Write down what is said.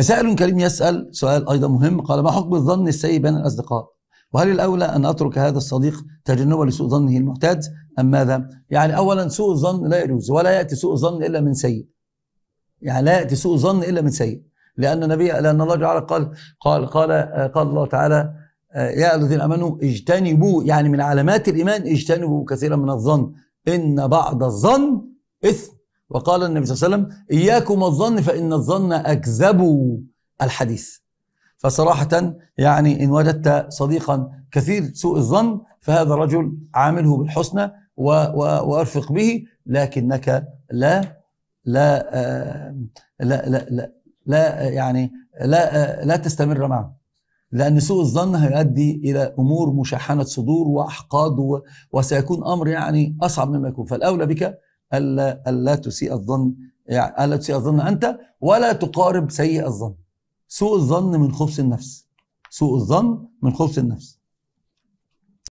سائل كريم يسأل سؤال أيضا مهم قال ما حكم الظن السيء بين الأصدقاء وهل الأولى أن أترك هذا الصديق تجنبا لسوء ظنه المعتاد أم ماذا يعني أولا سوء الظن لا يجوز ولا يأتي سوء الظن إلا من سيء يعني لا يأتي سوء الظن إلا من سيء لأن النبي لأن الله قال قال قال قال قال الله تعالى آه، يا الذين امنوا اجتنبوا يعني من علامات الايمان اجتنبوا كثيرا من الظن ان بعض الظن اثم وقال النبي صلى الله عليه وسلم إياكم الظن فإن الظن أكذب الحديث فصراحة يعني إن وجدت صديقا كثير سوء الظن فهذا رجل عامله بالحسنى وارفق به لكنك لا لا آه، لا لا, لا, لا يعني لا آه، لا تستمر معه لأن سوء الظن هيؤدي إلى أمور مشحنة صدور وأحقاد وسيكون أمر يعني أصعب مما يكون فالأولى بك الا الا تسيء الظن يعني الا تسيء الظن انت ولا تقارب سيء الظن سوء الظن من خبث النفس سوء الظن من خبث النفس